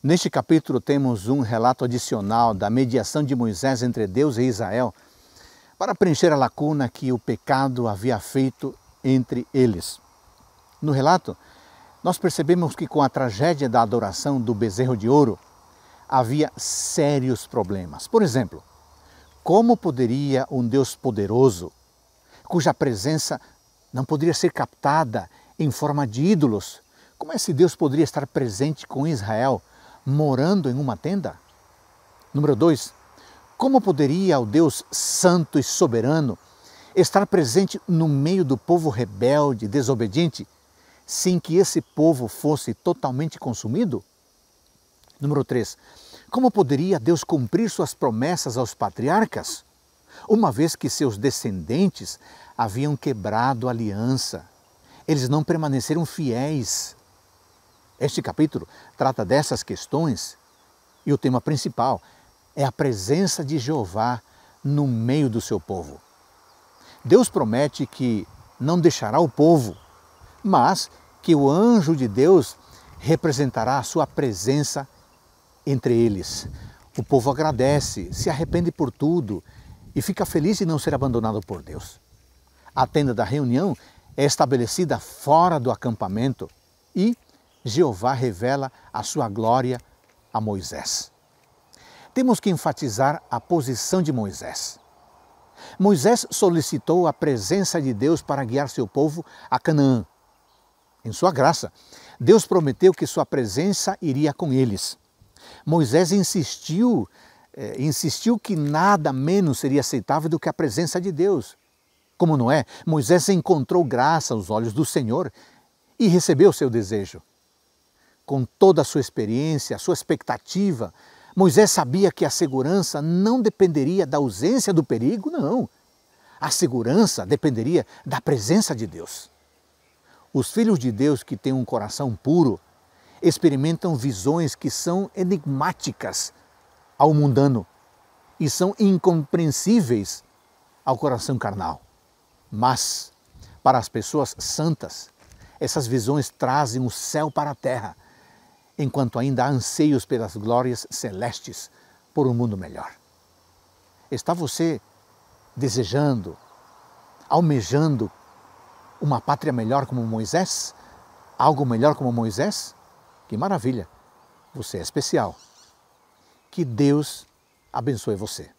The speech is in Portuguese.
Neste capítulo temos um relato adicional da mediação de Moisés entre Deus e Israel para preencher a lacuna que o pecado havia feito entre eles. No relato, nós percebemos que com a tragédia da adoração do bezerro de ouro havia sérios problemas. Por exemplo, como poderia um Deus poderoso, cuja presença não poderia ser captada em forma de ídolos, como esse Deus poderia estar presente com Israel morando em uma tenda? Número 2. Como poderia o Deus Santo e Soberano estar presente no meio do povo rebelde, desobediente, sem que esse povo fosse totalmente consumido? Número 3. Como poderia Deus cumprir suas promessas aos patriarcas, uma vez que seus descendentes haviam quebrado a aliança? Eles não permaneceram fiéis este capítulo trata dessas questões e o tema principal é a presença de Jeová no meio do seu povo. Deus promete que não deixará o povo, mas que o anjo de Deus representará a sua presença entre eles. O povo agradece, se arrepende por tudo e fica feliz em não ser abandonado por Deus. A tenda da reunião é estabelecida fora do acampamento e Jeová revela a sua glória a Moisés. Temos que enfatizar a posição de Moisés. Moisés solicitou a presença de Deus para guiar seu povo a Canaã. Em sua graça, Deus prometeu que sua presença iria com eles. Moisés insistiu, eh, insistiu que nada menos seria aceitável do que a presença de Deus. Como Noé, Moisés encontrou graça aos olhos do Senhor e recebeu seu desejo. Com toda a sua experiência, a sua expectativa, Moisés sabia que a segurança não dependeria da ausência do perigo, não. A segurança dependeria da presença de Deus. Os filhos de Deus que têm um coração puro experimentam visões que são enigmáticas ao mundano e são incompreensíveis ao coração carnal. Mas, para as pessoas santas, essas visões trazem o céu para a terra enquanto ainda há anseios pelas glórias celestes por um mundo melhor. Está você desejando, almejando uma pátria melhor como Moisés? Algo melhor como Moisés? Que maravilha! Você é especial. Que Deus abençoe você.